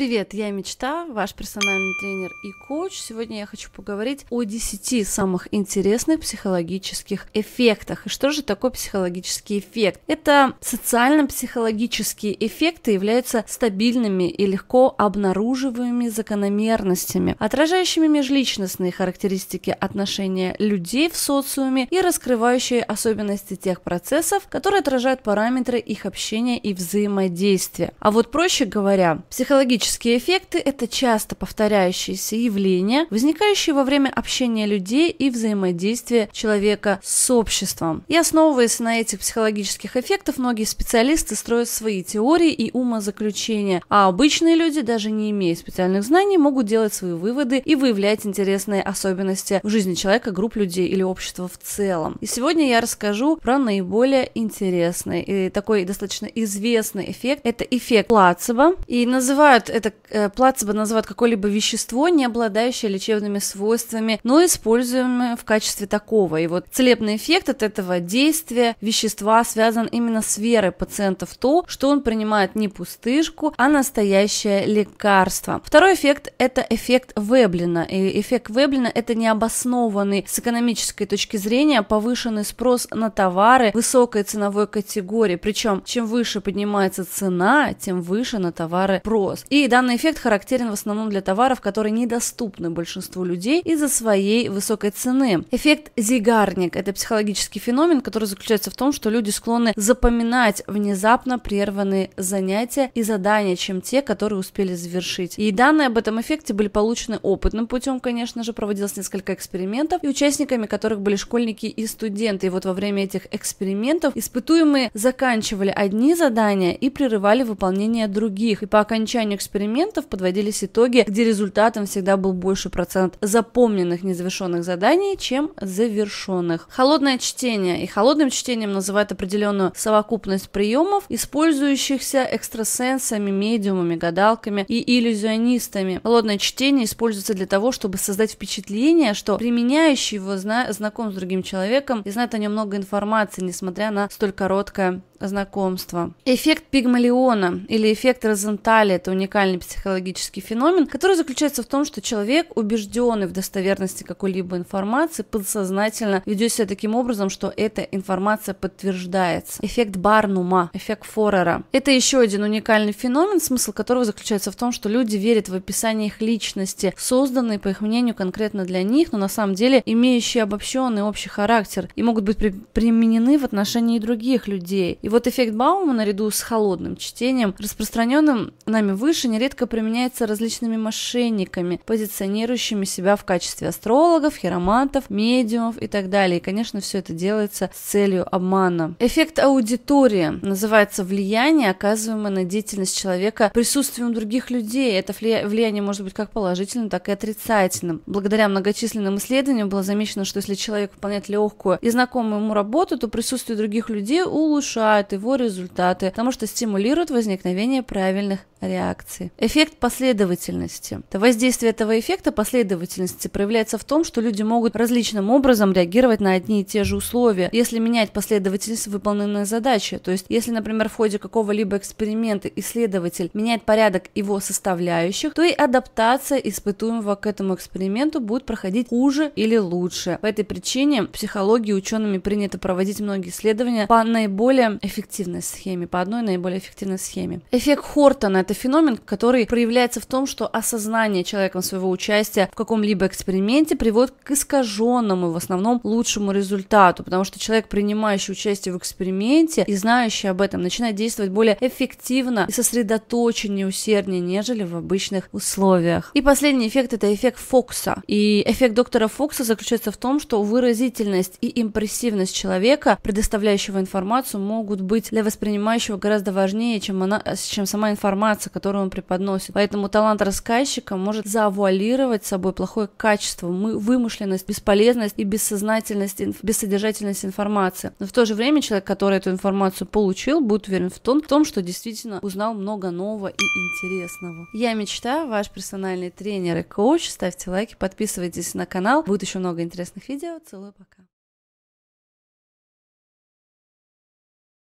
Привет, я Мечта, ваш персональный тренер и коуч. Сегодня я хочу поговорить о 10 самых интересных психологических эффектах. И что же такое психологический эффект? Это социально-психологические эффекты являются стабильными и легко обнаруживаемыми закономерностями, отражающими межличностные характеристики отношения людей в социуме и раскрывающие особенности тех процессов, которые отражают параметры их общения и взаимодействия. А вот проще говоря, психологические Психологические эффекты – это часто повторяющиеся явления, возникающие во время общения людей и взаимодействия человека с обществом. И основываясь на этих психологических эффектах, многие специалисты строят свои теории и умозаключения, а обычные люди, даже не имея специальных знаний, могут делать свои выводы и выявлять интересные особенности в жизни человека, групп людей или общества в целом. И сегодня я расскажу про наиболее интересный и такой достаточно известный эффект – это эффект плацебо. И называют это э, плацебо называют какое-либо вещество, не обладающее лечебными свойствами, но используемое в качестве такого. И вот целебный эффект от этого действия вещества связан именно с верой пациента в то, что он принимает не пустышку, а настоящее лекарство. Второй эффект – это эффект Веблина. И эффект Веблина – это необоснованный с экономической точки зрения повышенный спрос на товары высокой ценовой категории. Причем, чем выше поднимается цена, тем выше на товары спрос. И России данный эффект характерен в основном для товаров, которые недоступны большинству людей из-за своей высокой цены. Эффект зигарник – это психологический феномен, который заключается в том, что люди склонны запоминать внезапно прерванные занятия и задания, чем те, которые успели завершить. И данные об этом эффекте были получены опытным путем, конечно же, проводилось несколько экспериментов, и участниками которых были школьники и студенты. И вот во время этих экспериментов испытуемые заканчивали одни задания и прерывали выполнение других. И по окончанию эксперимента экспериментов подводились итоги, где результатом всегда был больше процент запомненных незавершенных заданий, чем завершенных. Холодное чтение. И холодным чтением называют определенную совокупность приемов, использующихся экстрасенсами, медиумами, гадалками и иллюзионистами. Холодное чтение используется для того, чтобы создать впечатление, что применяющий его зна- знаком с другим человеком и знает о нем много информации, несмотря на столь короткое знакомство. Эффект пигмалиона или эффект Розентали – это уникальный уникальный психологический феномен, который заключается в том, что человек, убежденный в достоверности какой-либо информации, подсознательно ведет себя таким образом, что эта информация подтверждается. Эффект Барнума, эффект Форера. Это еще один уникальный феномен, смысл которого заключается в том, что люди верят в описание их личности, созданные, по их мнению, конкретно для них, но на самом деле имеющие обобщенный общий характер и могут быть при- применены в отношении других людей. И вот эффект Баума наряду с холодным чтением, распространенным нами выше, нередко применяется различными мошенниками, позиционирующими себя в качестве астрологов, хиромантов, медиумов и так далее. И, конечно, все это делается с целью обмана. Эффект аудитории называется влияние, оказываемое на деятельность человека присутствием других людей. Это влияние может быть как положительным, так и отрицательным. Благодаря многочисленным исследованиям было замечено, что если человек выполняет легкую и знакомую ему работу, то присутствие других людей улучшает его результаты, потому что стимулирует возникновение правильных реакции. Эффект последовательности. Воздействие этого эффекта последовательности проявляется в том, что люди могут различным образом реагировать на одни и те же условия, если менять последовательность выполненной задачи. То есть, если, например, в ходе какого-либо эксперимента исследователь меняет порядок его составляющих, то и адаптация испытуемого к этому эксперименту будет проходить хуже или лучше. По этой причине в психологии учеными принято проводить многие исследования по наиболее эффективной схеме, по одной наиболее эффективной схеме. Эффект Хортона – это феномен, который проявляется в том, что осознание человеком своего участия в каком-либо эксперименте приводит к искаженному, в основном, лучшему результату, потому что человек, принимающий участие в эксперименте и знающий об этом, начинает действовать более эффективно и сосредоточеннее, усерднее, нежели в обычных условиях. И последний эффект — это эффект Фокса. И эффект доктора Фокса заключается в том, что выразительность и импрессивность человека, предоставляющего информацию, могут быть для воспринимающего гораздо важнее, чем, она, чем сама информация, информация, которую он преподносит. Поэтому талант рассказчика может завуалировать собой плохое качество, мы, вымышленность, бесполезность и бессознательность, инф, бессодержательность информации. Но в то же время человек, который эту информацию получил, будет уверен в том, в том что действительно узнал много нового и интересного. Я мечтаю, ваш персональный тренер и коуч. Ставьте лайки, подписывайтесь на канал. Будет еще много интересных видео. Целую, пока.